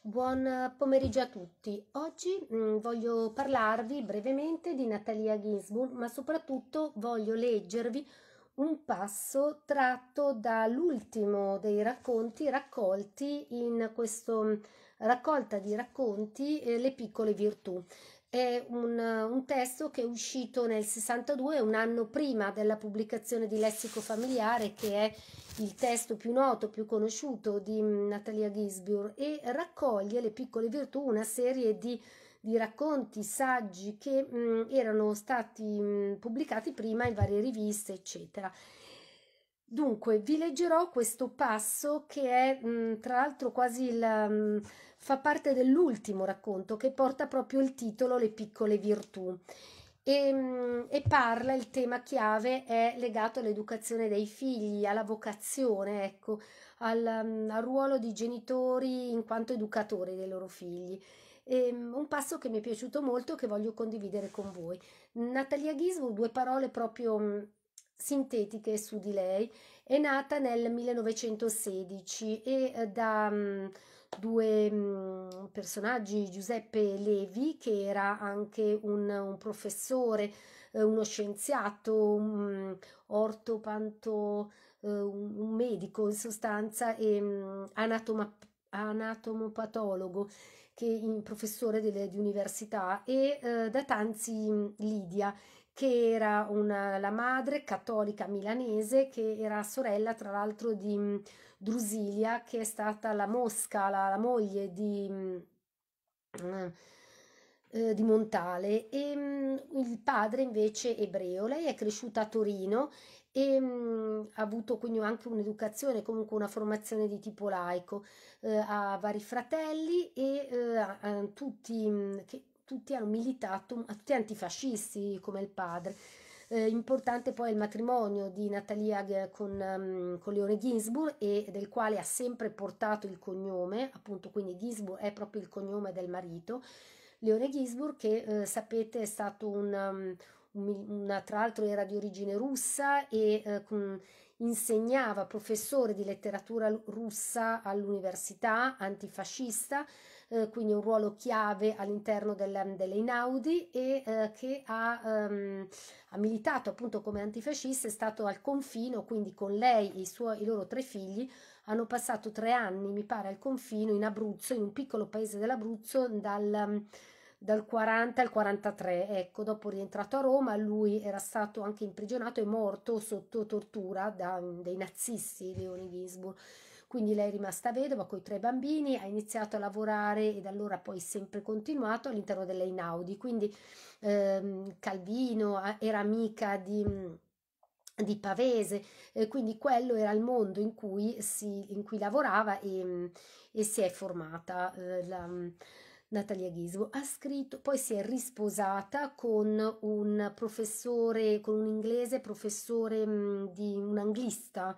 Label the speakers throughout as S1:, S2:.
S1: Buon eh, pomeriggio a tutti. Oggi mh, mm, voglio parlarvi brevemente di Natalia Ginsburg, ma soprattutto voglio leggervi un passo tratto dall'ultimo dei racconti raccolti in questa mm, raccolta di racconti eh, Le piccole virtù è un, un, testo che è uscito nel 62, un anno prima della pubblicazione di Lessico Familiare, che è il testo più noto, più conosciuto di mm, Natalia Gisbur, e raccoglie le piccole virtù, una serie di, di racconti, saggi che mh, mm, erano stati mh, mm, pubblicati prima in varie riviste, eccetera. Dunque, vi leggerò questo passo che è mh, tra l'altro quasi il fa parte dell'ultimo racconto che porta proprio il titolo Le piccole virtù. E, ehm, e, parla, il tema chiave è legato all'educazione dei figli, alla vocazione, ecco, al, mm, al ruolo di genitori in quanto educatori dei loro figli. Ehm, un passo che mi è piaciuto molto e che voglio condividere con voi. Natalia Ghisbo, due parole proprio mm, sintetiche su di lei, è nata nel 1916 e eh, da mm, due mh, mhmm, personaggi, Giuseppe Levi, che era anche un, un professore, eh, uno scienziato, un mhmm, ortopanto, eh, un, un, medico in sostanza, e mh, mhmm, anatoma, anatomopatologo, che è professore delle, di università, e eh, da Tanzi Lidia, che era una, la madre cattolica milanese, che era sorella tra l'altro di mm, Drusilia, che è stata la mosca, la, la moglie di... Mm, eh, eh, di Montale e mm, il padre invece ebreo. Lei è cresciuta a Torino e mh, ha avuto quindi anche un'educazione, comunque una formazione di tipo laico. Eh, ha vari fratelli e eh, tutti mh, che tutti hanno militato, tutti antifascisti come il padre. Eh, importante poi il matrimonio di Natalia con, um, con, Leone Ginsburg e del quale ha sempre portato il cognome, appunto quindi Ginsburg è proprio il cognome del marito. Leone Ginsburg che eh, sapete è stato un, um, una, tra l'altro era di origine russa e eh, insegnava professore di letteratura russa all'università antifascista eh, quindi un ruolo chiave all'interno del, dell'Einaudi e eh, che ha, ehm, ha, militato appunto come antifascista, è stato al confino, quindi con lei e i, suoi, i loro tre figli hanno passato tre anni, mi pare, al confino in Abruzzo, in un piccolo paese dell'Abruzzo, dal dal 40 al 43, ecco, dopo rientrato a Roma, lui era stato anche imprigionato e morto sotto tortura da, dai nazisti, Leoni Ginsburg. Quindi lei è rimasta vedova con i tre bambini, ha iniziato a lavorare e da allora poi sempre continuato all'interno delle Inaudi. Quindi ehm, Calvino era amica di di Pavese, eh, quindi quello era il mondo in cui, si, in cui lavorava e, e si è formata eh, la, Natalia Ghisbo. Ha scritto, poi si è risposata con un professore, con un inglese professore mh, di un anglista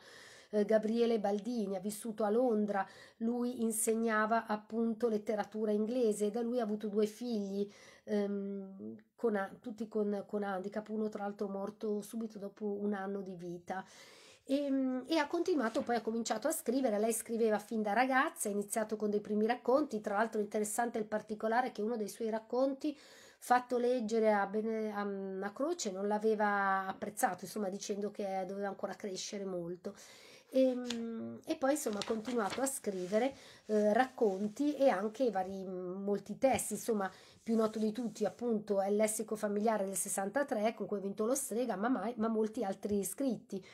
S1: eh, Gabriele Baldini, ha vissuto a Londra, lui insegnava appunto letteratura inglese e da lui ha avuto due figli, ehm, con, tutti con, con handicap, uno tra l'altro morto subito dopo un anno di vita. E, ehm, e, ha continuato, poi ha cominciato a scrivere, lei scriveva fin da ragazza, ha iniziato con dei primi racconti, tra l'altro interessante il particolare che uno dei suoi racconti fatto leggere a, Bene, a, a Croce non l'aveva apprezzato, insomma dicendo che doveva ancora crescere molto e, ehm, e, poi insomma ha continuato a scrivere eh, racconti e anche vari, mm, molti testi, insomma più noto di tutti appunto è Lessico familiare del 63 con cui ha vinto lo strega, ma, mai, ma molti altri scritti.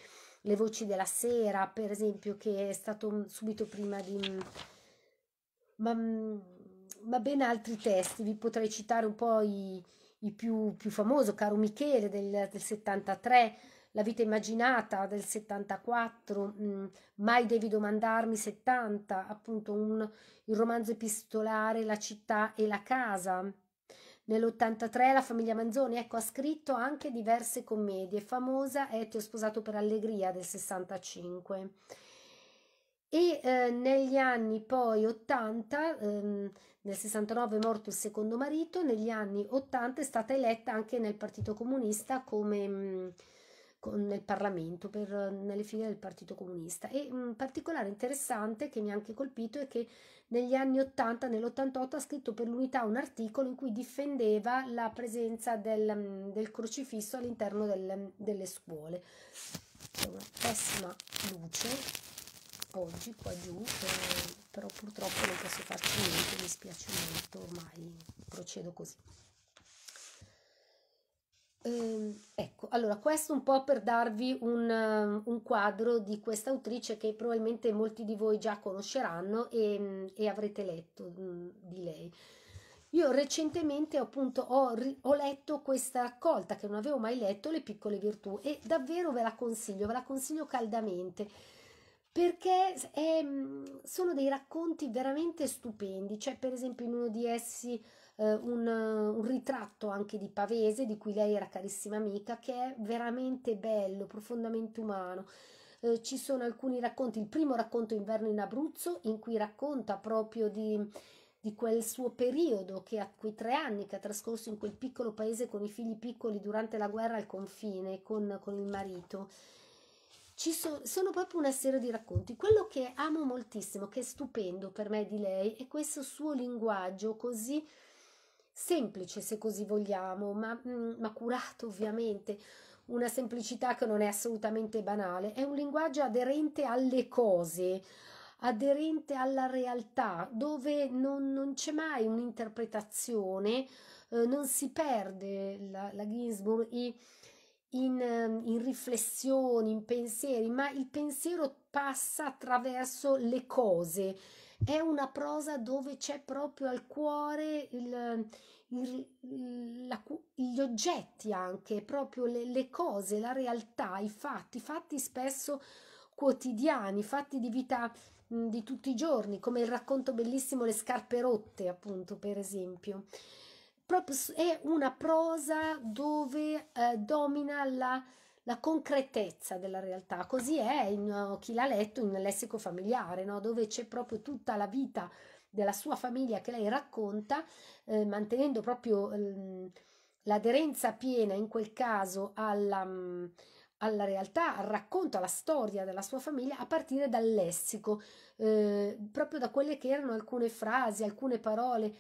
S1: Le voci della sera, per esempio, che è stato mm, subito prima di... Mm, ma, ma ben altri testi, vi potrei citare un po' i, i più, più famosi, Caro Michele del, del 73, la vita immaginata del 74, mh, mm, Mai devi domandarmi 70, appunto un, il romanzo epistolare La città e la casa. Nell'83 la famiglia Manzoni ecco, ha scritto anche diverse commedie, famosa è Ti ho sposato per allegria del 65. E eh, negli anni poi 80, ehm, nel 69 è morto il secondo marito, negli anni 80 è stata eletta anche nel Partito Comunista come... Mh, mm, nel Parlamento, per, nelle file del Partito Comunista. E un particolare interessante che mi ha anche colpito è che negli anni 80, nell'88, ha scritto per l'unità un articolo in cui difendeva la presenza del, del crocifisso all'interno del, delle scuole. C'è una pessima luce oggi qua giù, eh, però purtroppo non posso farci niente, mi spiace molto, ormai procedo così. Ehm, ecco, allora questo un po' per darvi un, ehm, un quadro di questa autrice che probabilmente molti di voi già conosceranno e, e avrete letto mm, di lei. Io recentemente appunto ho, ho, letto questa raccolta che non avevo mai letto, Le piccole virtù, e davvero ve la consiglio, ve la consiglio caldamente, perché è, mm, sono dei racconti veramente stupendi, cioè per esempio in uno di essi eh, un, un, ritratto anche di Pavese, di cui lei era carissima amica, che è veramente bello, profondamente umano. Eh, ci sono alcuni racconti, il primo racconto Inverno in Abruzzo, in cui racconta proprio di, di quel suo periodo, che ha quei tre anni che ha trascorso in quel piccolo paese con i figli piccoli durante la guerra al confine con, con il marito ci so, sono proprio una serie di racconti. Quello che amo moltissimo, che è stupendo per me di lei, è questo suo linguaggio così semplice se così vogliamo, ma, mm, ma curato ovviamente, una semplicità che non è assolutamente banale, è un linguaggio aderente alle cose, aderente alla realtà, dove non, non c'è mai un'interpretazione, eh, non si perde la, la Ginsburg in, in, eh, in riflessioni, in pensieri, ma il pensiero passa attraverso le cose è una prosa dove c'è proprio al cuore il, il, la, gli oggetti anche, proprio le, le cose, la realtà, i fatti, fatti spesso quotidiani, fatti di vita mh, di tutti i giorni, come il racconto bellissimo Le scarpe rotte, appunto, per esempio. Proprio è una prosa dove eh, domina la la concretezza della realtà. Così è in eh, chi l'ha letto in lessico familiare, no? dove c'è proprio tutta la vita della sua famiglia che lei racconta, eh, mantenendo proprio eh, l'aderenza piena in quel caso alla, mh, mm, alla, realtà, al racconto, alla storia della sua famiglia a partire dal lessico, eh, proprio da quelle che erano alcune frasi, alcune parole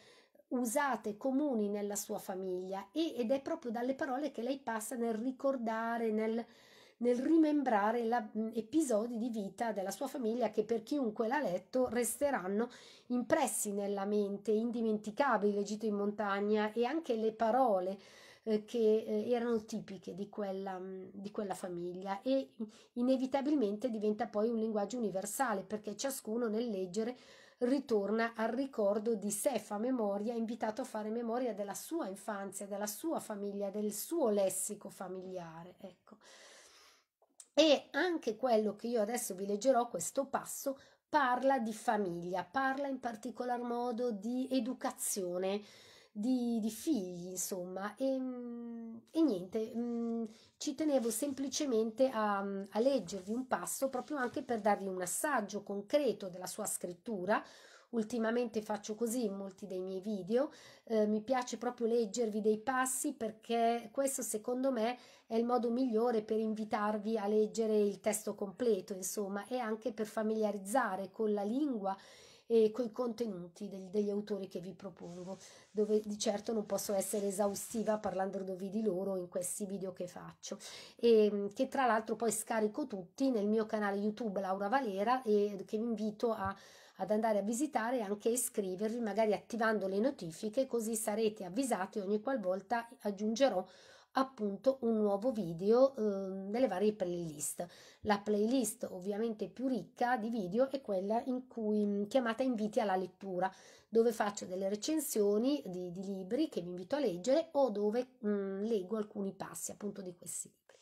S1: usate comuni nella sua famiglia e, ed è proprio dalle parole che lei passa nel ricordare, nel, nel rimembrare la, episodi di vita della sua famiglia che per chiunque l'ha letto resteranno impressi nella mente, indimenticabili, leggito in montagna e anche le parole eh, che eh, erano tipiche di quella, di quella famiglia e inevitabilmente diventa poi un linguaggio universale perché ciascuno nel leggere ritorna al ricordo di sé, fa memoria, invitato a fare memoria della sua infanzia, della sua famiglia, del suo lessico familiare. Ecco. E anche quello che io adesso vi leggerò, questo passo, parla di famiglia, parla in particolar modo di educazione di, di figli, insomma, e, mm, e niente, mh, mm, ci tenevo semplicemente a, mm, a leggervi un passo proprio anche per darvi un assaggio concreto della sua scrittura, Ultimamente faccio così in molti dei miei video, eh, mi piace proprio leggervi dei passi perché questo secondo me è il modo migliore per invitarvi a leggere il testo completo, insomma, e anche per familiarizzare con la lingua e coi contenuti degli, degli autori che vi propongo, dove di certo non posso essere esaustiva parlandovi di loro in questi video che faccio e ehm, che tra l'altro poi scarico tutti nel mio canale YouTube Laura Valera e che vi invito a ad andare a visitare e anche iscrivervi, magari attivando le notifiche, così sarete avvisati ogni qualvolta aggiungerò appunto un nuovo video eh, delle varie playlist. La playlist ovviamente più ricca di video è quella in cui chiamata inviti alla lettura, dove faccio delle recensioni di, di libri che vi invito a leggere o dove mh, leggo alcuni passi appunto di questi libri.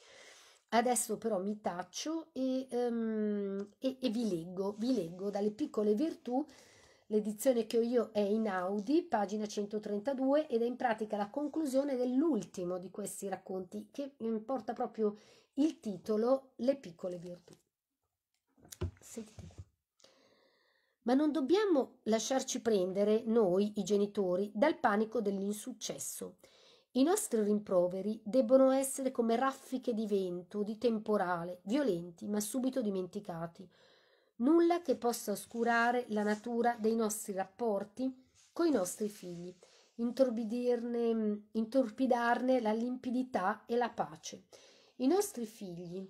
S1: Adesso però mi taccio e, um, e, e vi leggo, vi leggo dalle piccole virtù L'edizione che ho io è in Audi, pagina 132, ed è in pratica la conclusione dell'ultimo di questi racconti, che porta proprio il titolo Le piccole virtù. Sentite. Ma non dobbiamo lasciarci prendere, noi, i genitori, dal panico dell'insuccesso. I nostri rimproveri debbono essere come raffiche di vento, di temporale, violenti, ma subito dimenticati nulla che possa oscurare la natura dei nostri rapporti con i nostri figli, mm, intorpidarne la limpidità e la pace. I nostri figli,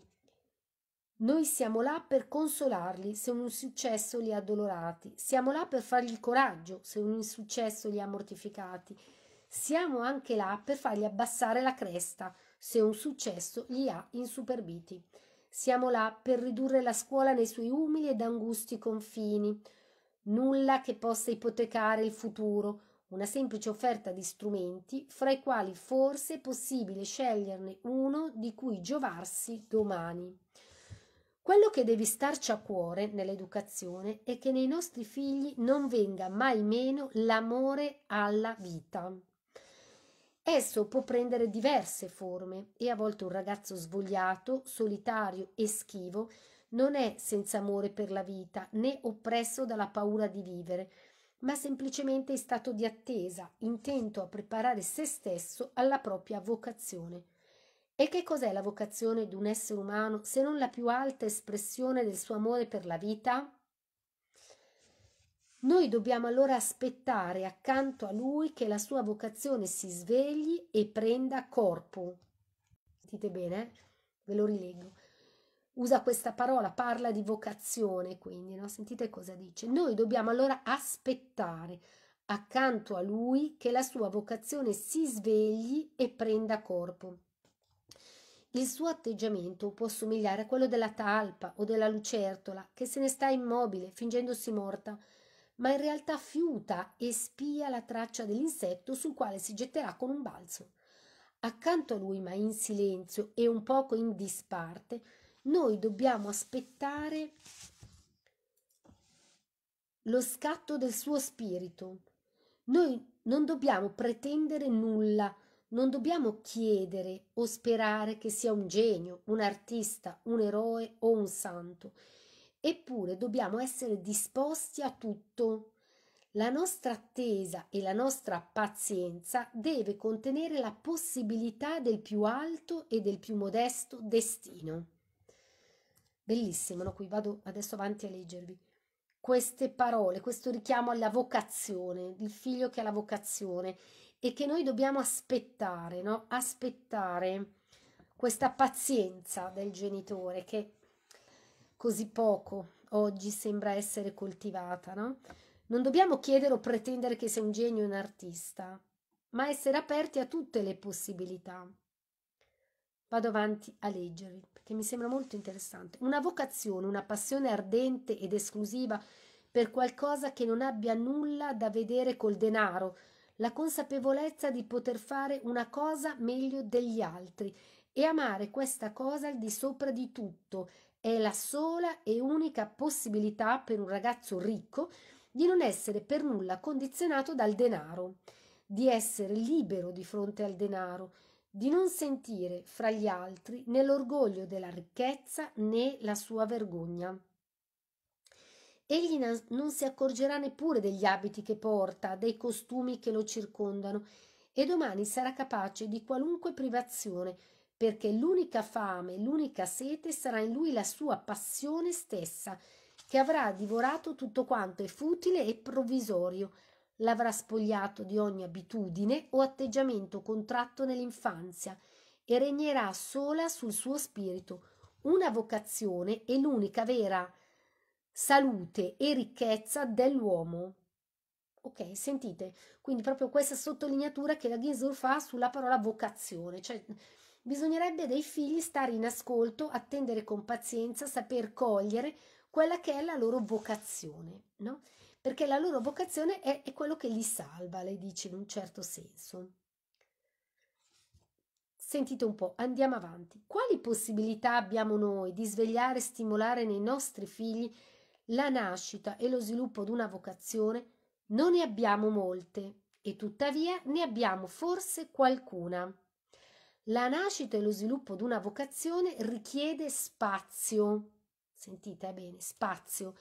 S1: noi siamo là per consolarli se un insuccesso li ha addolorati, siamo là per fargli il coraggio se un insuccesso li ha mortificati, siamo anche là per fargli abbassare la cresta se un successo li ha insuperbiti. Siamo là per ridurre la scuola nei suoi umili ed angusti confini. Nulla che possa ipotecare il futuro, una semplice offerta di strumenti, fra i quali forse è possibile sceglierne uno di cui giovarsi domani. Quello che devi starci a cuore nell'educazione è che nei nostri figli non venga mai meno l'amore alla vita. Esso può prendere diverse forme e a volte un ragazzo svogliato, solitario e schivo non è senza amore per la vita né oppresso dalla paura di vivere, ma semplicemente in stato di attesa, intento a preparare se stesso alla propria vocazione. E che cos'è la vocazione di un essere umano se non la più alta espressione del suo amore per la vita? Noi dobbiamo allora aspettare accanto a lui che la sua vocazione si svegli e prenda corpo. Sentite bene? Eh? Ve lo rileggo. Usa questa parola, parla di vocazione, quindi, no? Sentite cosa dice. Noi dobbiamo allora aspettare accanto a lui che la sua vocazione si svegli e prenda corpo. Il suo atteggiamento può somigliare a quello della talpa o della lucertola che se ne sta immobile, fingendosi morta, ma in realtà fiuta e spia la traccia dell'insetto sul quale si getterà con un balzo. Accanto a lui, ma in silenzio e un poco in disparte, noi dobbiamo aspettare lo scatto del suo spirito. Noi non dobbiamo pretendere nulla, non dobbiamo chiedere o sperare che sia un genio, un artista, un eroe o un santo. Eppure dobbiamo essere disposti a tutto. La nostra attesa e la nostra pazienza deve contenere la possibilità del più alto e del più modesto destino. Bellissimo, no? Qui vado adesso avanti a leggervi. Queste parole, questo richiamo alla vocazione, il figlio che ha la vocazione e che noi dobbiamo aspettare, no? Aspettare questa pazienza del genitore che così poco oggi sembra essere coltivata, no? Non dobbiamo chiedere o pretendere che sia un genio o un artista, ma essere aperti a tutte le possibilità. Vado avanti a leggervi, perché mi sembra molto interessante. Una vocazione, una passione ardente ed esclusiva per qualcosa che non abbia nulla da vedere col denaro, la consapevolezza di poter fare una cosa meglio degli altri e amare questa cosa al di sopra di tutto, è la sola e unica possibilità per un ragazzo ricco di non essere per nulla condizionato dal denaro, di essere libero di fronte al denaro, di non sentire fra gli altri né l'orgoglio della ricchezza né la sua vergogna. Egli non si accorgerà neppure degli abiti che porta, dei costumi che lo circondano, e domani sarà capace di qualunque privazione, perché l'unica fame, l'unica sete sarà in lui la sua passione stessa, che avrà divorato tutto quanto è futile e provvisorio, l'avrà spogliato di ogni abitudine o atteggiamento contratto nell'infanzia e regnerà sola sul suo spirito. Una vocazione è l'unica vera salute e ricchezza dell'uomo. Ok, sentite, quindi proprio questa sottolineatura che la Gisur fa sulla parola vocazione, cioè Bisognerebbe dei figli stare in ascolto, attendere con pazienza, saper cogliere quella che è la loro vocazione, no? Perché la loro vocazione è, è quello che li salva, lei dice in un certo senso. Sentite un po', andiamo avanti. Quali possibilità abbiamo noi di svegliare e stimolare nei nostri figli la nascita e lo sviluppo di una vocazione? Non ne abbiamo molte e tuttavia ne abbiamo forse qualcuna. La nascita e lo sviluppo di una vocazione richiede spazio. Sentite eh, bene, spazio.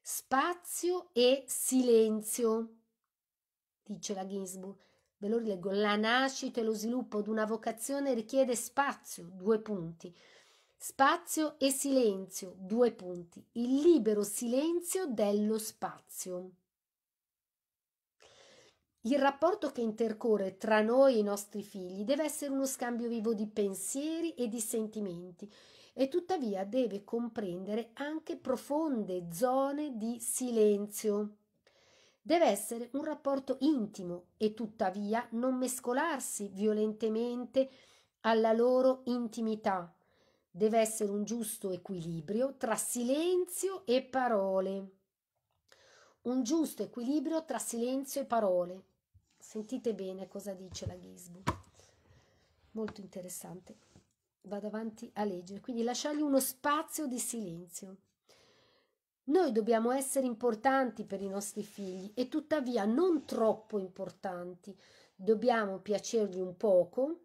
S1: Spazio e silenzio, dice la Ginsburg. Ve lo rileggo. La nascita e lo sviluppo di una vocazione richiede spazio, due punti. Spazio e silenzio, due punti. Il libero silenzio dello spazio. Il rapporto che intercorre tra noi e i nostri figli deve essere uno scambio vivo di pensieri e di sentimenti e tuttavia deve comprendere anche profonde zone di silenzio. Deve essere un rapporto intimo e tuttavia non mescolarsi violentemente alla loro intimità. Deve essere un giusto equilibrio tra silenzio e parole. Un giusto equilibrio tra silenzio e parole, Sentite bene cosa dice la Gisburg. Molto interessante. Vado avanti a leggere. Quindi lasciargli uno spazio di silenzio. Noi dobbiamo essere importanti per i nostri figli e tuttavia non troppo importanti. Dobbiamo piacergli un poco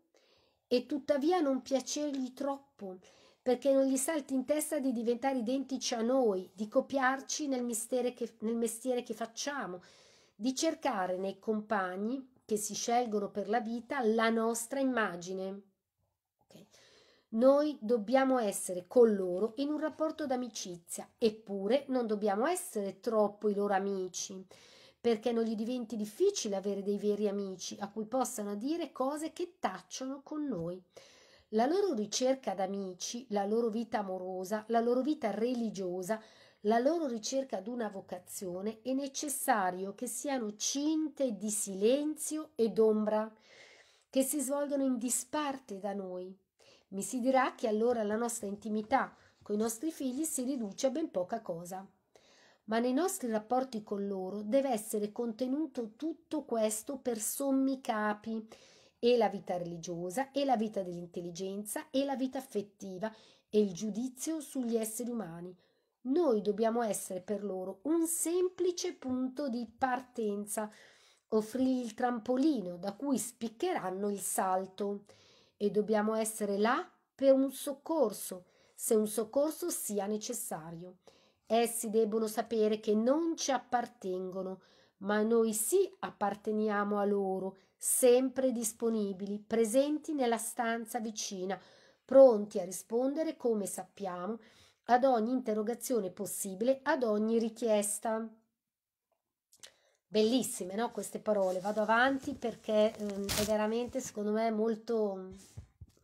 S1: e tuttavia non piacergli troppo, perché non gli salti in testa di diventare identici a noi, di copiarci nel che, nel mestiere che facciamo, di cercare nei compagni che si scelgono per la vita la nostra immagine. Okay. Noi dobbiamo essere con loro in un rapporto d'amicizia, eppure non dobbiamo essere troppo i loro amici, perché non gli diventi difficile avere dei veri amici a cui possano dire cose che tacciono con noi. La loro ricerca d'amici, la loro vita amorosa, la loro vita religiosa la loro ricerca di una vocazione è necessario che siano cinte di silenzio ed ombra, che si svolgono in disparte da noi. Mi si dirà che allora la nostra intimità con i nostri figli si riduce a ben poca cosa. Ma nei nostri rapporti con loro deve essere contenuto tutto questo per sommi capi, e la vita religiosa, e la vita dell'intelligenza, e la vita affettiva, e il giudizio sugli esseri umani, noi dobbiamo essere per loro un semplice punto di partenza, offrirgli il trampolino da cui spiccheranno il salto e dobbiamo essere là per un soccorso, se un soccorso sia necessario. Essi debbono sapere che non ci appartengono, ma noi sì apparteniamo a loro, sempre disponibili, presenti nella stanza vicina, pronti a rispondere come sappiamo ad ogni interrogazione possibile, ad ogni richiesta. Bellissime, no? Queste parole. Vado avanti perché ehm, è veramente, secondo me, molto...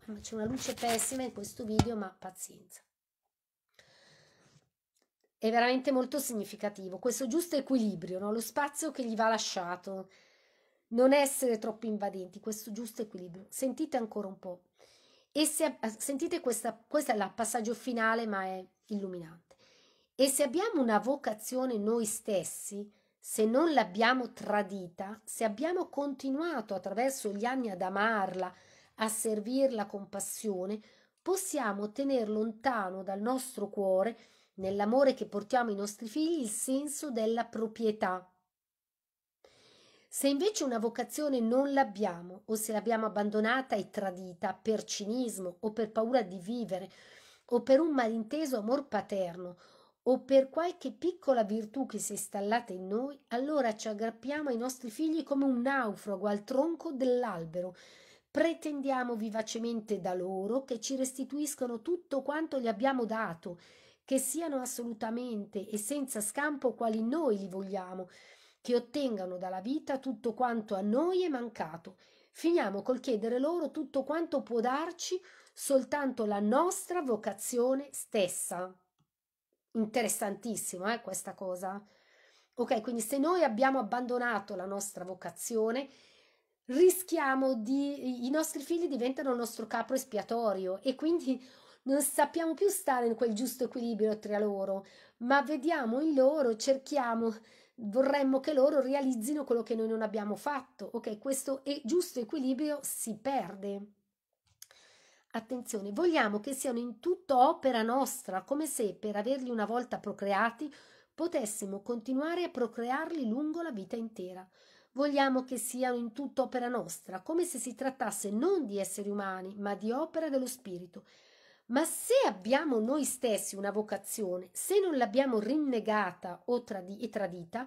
S1: Ehm, c'è una luce pessima in questo video, ma pazienza. È veramente molto significativo. Questo giusto equilibrio, no? Lo spazio che gli va lasciato. Non essere troppo invadenti, questo giusto equilibrio. Sentite ancora un po'. E se, sentite questa, questa è il passaggio finale ma è illuminante. E se abbiamo una vocazione noi stessi, se non l'abbiamo tradita, se abbiamo continuato attraverso gli anni ad amarla, a servirla con passione, possiamo tenere lontano dal nostro cuore, nell'amore che portiamo ai nostri figli, il senso della proprietà se invece una vocazione non l'abbiamo o se l'abbiamo abbandonata e tradita per cinismo o per paura di vivere o per un malinteso amor paterno o per qualche piccola virtù che si è installata in noi, allora ci aggrappiamo ai nostri figli come un naufrago al tronco dell'albero. Pretendiamo vivacemente da loro che ci restituiscano tutto quanto gli abbiamo dato, che siano assolutamente e senza scampo quali noi li vogliamo, che ottengano dalla vita tutto quanto a noi è mancato. Finiamo col chiedere loro tutto quanto può darci soltanto la nostra vocazione stessa. Interessantissima eh, questa cosa. Ok, quindi se noi abbiamo abbandonato la nostra vocazione, rischiamo di i nostri figli diventano il nostro capro espiatorio e quindi non sappiamo più stare in quel giusto equilibrio tra loro, ma vediamo in loro, cerchiamo vorremmo che loro realizzino quello che noi non abbiamo fatto. Ok, questo è giusto equilibrio si perde. Attenzione, vogliamo che siano in tutto opera nostra, come se per averli una volta procreati potessimo continuare a procrearli lungo la vita intera. Vogliamo che siano in tutto opera nostra, come se si trattasse non di esseri umani, ma di opera dello spirito, ma se abbiamo noi stessi una vocazione, se non l'abbiamo rinnegata o tradi- e tradita,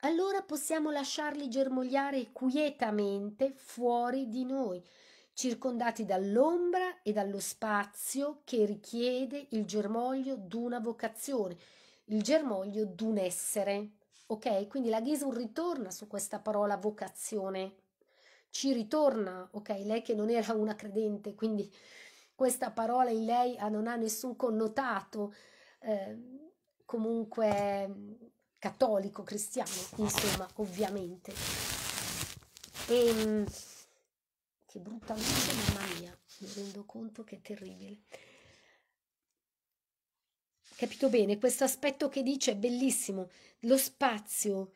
S1: allora possiamo lasciarli germogliare quietamente fuori di noi, circondati dall'ombra e dallo spazio che richiede il germoglio d'una vocazione, il germoglio d'un essere. Ok? Quindi la Ghesur ritorna su questa parola vocazione. Ci ritorna, ok? Lei che non era una credente, quindi questa parola in lei non ha nessun connotato eh, comunque mm, cattolico, cristiano, insomma, ovviamente. E, ehm, che brutta luce, mamma mia, mi rendo conto che è terribile. Capito bene? Questo aspetto che dice è bellissimo, lo spazio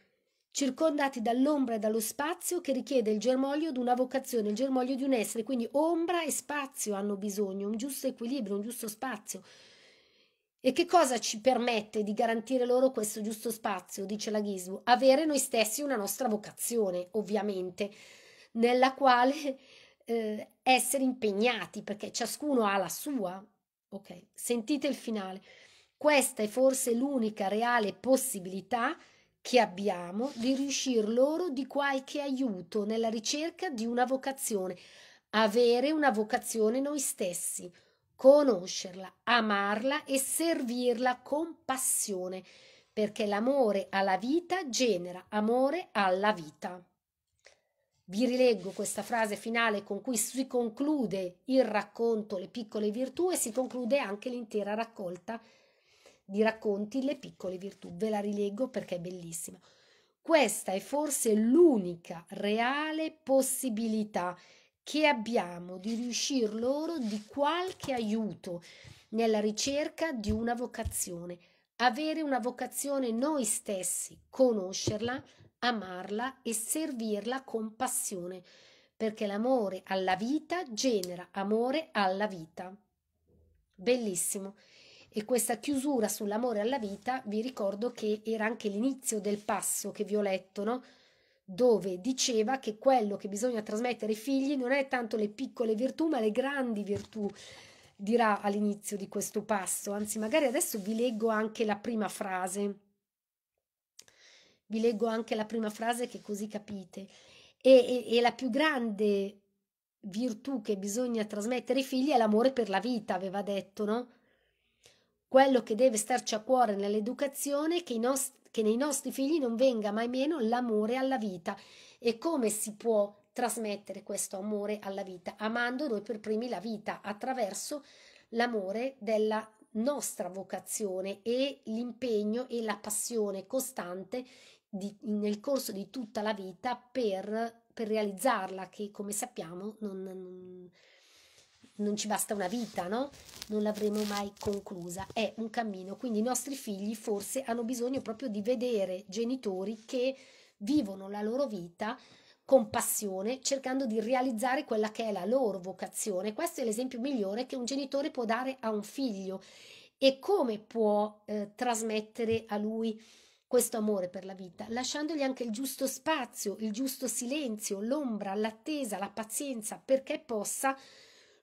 S1: circondati dall'ombra e dallo spazio che richiede il germoglio di una vocazione, il germoglio di un essere, quindi ombra e spazio hanno bisogno, un giusto equilibrio, un giusto spazio. E che cosa ci permette di garantire loro questo giusto spazio, dice la Ghisbu? Avere noi stessi una nostra vocazione, ovviamente, nella quale eh, essere impegnati, perché ciascuno ha la sua. Ok, sentite il finale. Questa è forse l'unica reale possibilità che abbiamo di riuscir loro di qualche aiuto nella ricerca di una vocazione, avere una vocazione noi stessi, conoscerla, amarla e servirla con passione, perché l'amore alla vita genera amore alla vita. Vi rileggo questa frase finale con cui si conclude il racconto Le piccole virtù e si conclude anche l'intera raccolta di racconti Le piccole virtù. Ve la rileggo perché è bellissima. Questa è forse l'unica reale possibilità che abbiamo di riuscir loro di qualche aiuto nella ricerca di una vocazione. Avere una vocazione noi stessi, conoscerla, amarla e servirla con passione, perché l'amore alla vita genera amore alla vita. Bellissimo. E questa chiusura sull'amore alla vita, vi ricordo che era anche l'inizio del passo che vi ho letto, no? dove diceva che quello che bisogna trasmettere ai figli non è tanto le piccole virtù, ma le grandi virtù, dirà all'inizio di questo passo. Anzi, magari adesso vi leggo anche la prima frase. Vi leggo anche la prima frase che così capite. E, e, e la più grande virtù che bisogna trasmettere ai figli è l'amore per la vita, aveva detto, no? Quello che deve starci a cuore nell'educazione è che, nost- che nei nostri figli non venga mai meno l'amore alla vita e come si può trasmettere questo amore alla vita, amando noi per primi la vita attraverso l'amore della nostra vocazione e l'impegno e la passione costante di, nel corso di tutta la vita per, per realizzarla, che come sappiamo non, non non ci basta una vita, no? Non l'avremo mai conclusa, è un cammino, quindi i nostri figli forse hanno bisogno proprio di vedere genitori che vivono la loro vita con passione, cercando di realizzare quella che è la loro vocazione. Questo è l'esempio migliore che un genitore può dare a un figlio e come può eh, trasmettere a lui questo amore per la vita, lasciandogli anche il giusto spazio, il giusto silenzio, l'ombra, l'attesa, la pazienza perché possa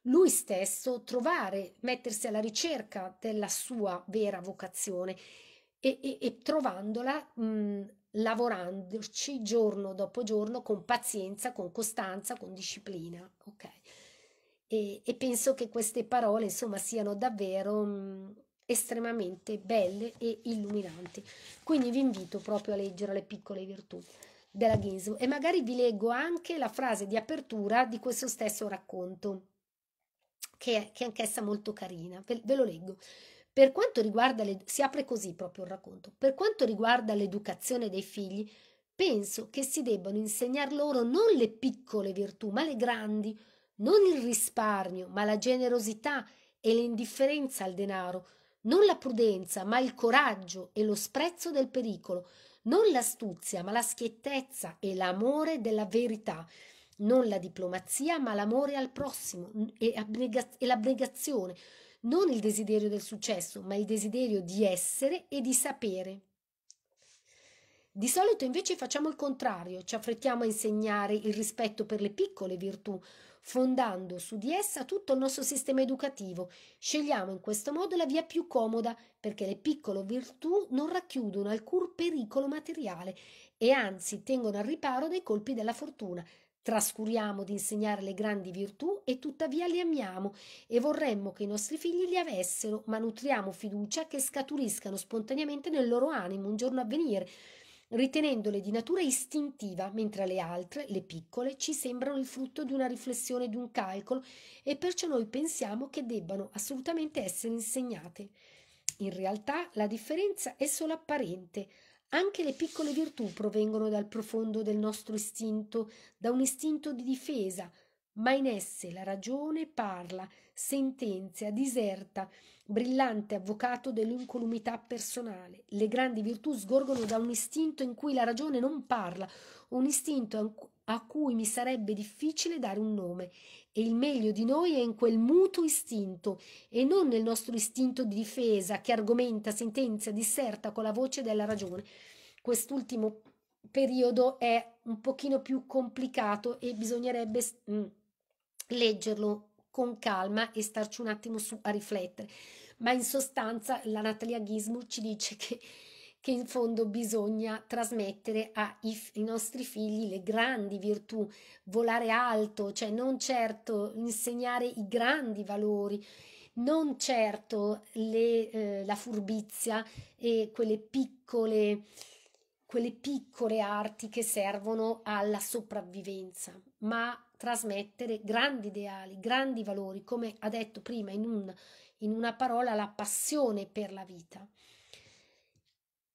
S1: lui stesso trovare, mettersi alla ricerca della sua vera vocazione e, e, e trovandola mh, lavorandoci giorno dopo giorno con pazienza, con costanza, con disciplina. Okay? E, e, penso che queste parole insomma siano davvero mh, estremamente belle e illuminanti. Quindi vi invito proprio a leggere le piccole virtù della Ginsburg e magari vi leggo anche la frase di apertura di questo stesso racconto che, che è anch'essa molto carina, ve, ve lo leggo. Per quanto riguarda, le, si apre così proprio il racconto, per quanto riguarda l'educazione dei figli, penso che si debbano insegnar loro non le piccole virtù, ma le grandi, non il risparmio, ma la generosità e l'indifferenza al denaro, non la prudenza, ma il coraggio e lo sprezzo del pericolo, non l'astuzia, ma la schiettezza e l'amore della verità non la diplomazia, ma l'amore al prossimo e, abnegaz- e l'abnegazione, non il desiderio del successo, ma il desiderio di essere e di sapere. Di solito invece facciamo il contrario, ci affrettiamo a insegnare il rispetto per le piccole virtù, fondando su di essa tutto il nostro sistema educativo. Scegliamo in questo modo la via più comoda, perché le piccole virtù non racchiudono alcun pericolo materiale e anzi tengono al riparo dai colpi della fortuna, Trascuriamo di insegnare le grandi virtù e tuttavia le amiamo e vorremmo che i nostri figli li avessero, ma nutriamo fiducia che scaturiscano spontaneamente nel loro animo un giorno a venire, ritenendole di natura istintiva, mentre le altre, le piccole, ci sembrano il frutto di una riflessione, di un calcolo e perciò noi pensiamo che debbano assolutamente essere insegnate. In realtà la differenza è solo apparente. Anche le piccole virtù provengono dal profondo del nostro istinto, da un istinto di difesa, ma in esse la ragione parla, sentenzia, diserta, brillante avvocato dell'incolumità personale. Le grandi virtù sgorgono da un istinto in cui la ragione non parla, un istinto a cui mi sarebbe difficile dare un nome, e il meglio di noi è in quel muto istinto, e non nel nostro istinto di difesa che argomenta, sentenzia, disserta con la voce della ragione. Quest'ultimo periodo è un pochino più complicato e bisognerebbe mh, mm, leggerlo con calma e starci un attimo su a riflettere. Ma in sostanza la Natalia l'anateliaghismo ci dice che che in fondo bisogna trasmettere ai nostri figli le grandi virtù, volare alto, cioè non certo insegnare i grandi valori, non certo le, eh, la furbizia e quelle piccole, quelle piccole arti che servono alla sopravvivenza, ma trasmettere grandi ideali, grandi valori, come ha detto prima in, un, in una parola la passione per la vita.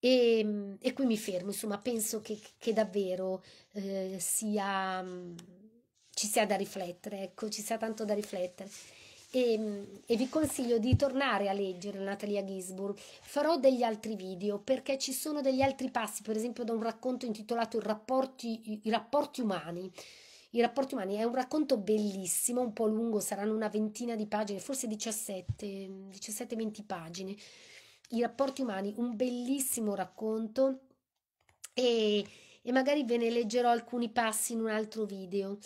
S1: E, ehm, e, qui mi fermo, insomma, penso che, che davvero eh, sia, mm, ci sia da riflettere, ecco, ci sia tanto da riflettere. E, ehm, e, vi consiglio di tornare a leggere Natalia Gisburg. Farò degli altri video perché ci sono degli altri passi, per esempio da un racconto intitolato I rapporti, i rapporti umani. I rapporti umani è un racconto bellissimo, un po' lungo, saranno una ventina di pagine, forse 17-20 pagine i rapporti umani, un bellissimo racconto e, e magari ve ne leggerò alcuni passi in un altro video.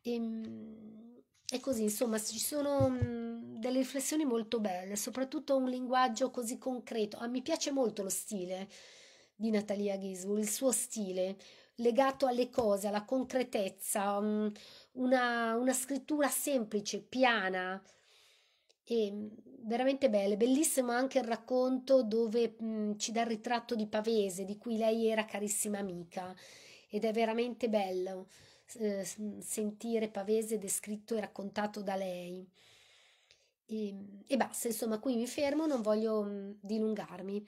S1: E, ehm, e così, insomma, ci sono mm, delle riflessioni molto belle, soprattutto un linguaggio così concreto. Ah, mi piace molto lo stile di Natalia Giswold, il suo stile legato alle cose, alla concretezza, mm, una, una scrittura semplice, piana, e ehm, veramente belle, bellissimo anche il racconto dove mh, mhmm, ci dà il ritratto di Pavese, di cui lei era carissima amica, ed è veramente bello eh, sentire Pavese descritto e raccontato da lei. E, ehm, e, basta, insomma, qui mi fermo, non voglio mh, mhmm, dilungarmi.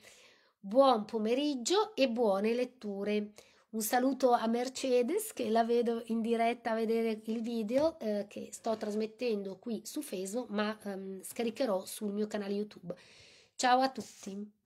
S1: Buon pomeriggio e buone letture. Un saluto a Mercedes che la vedo in diretta a vedere il video eh, che sto trasmettendo qui su Facebook ma ehm, scaricherò sul mio canale YouTube. Ciao a tutti!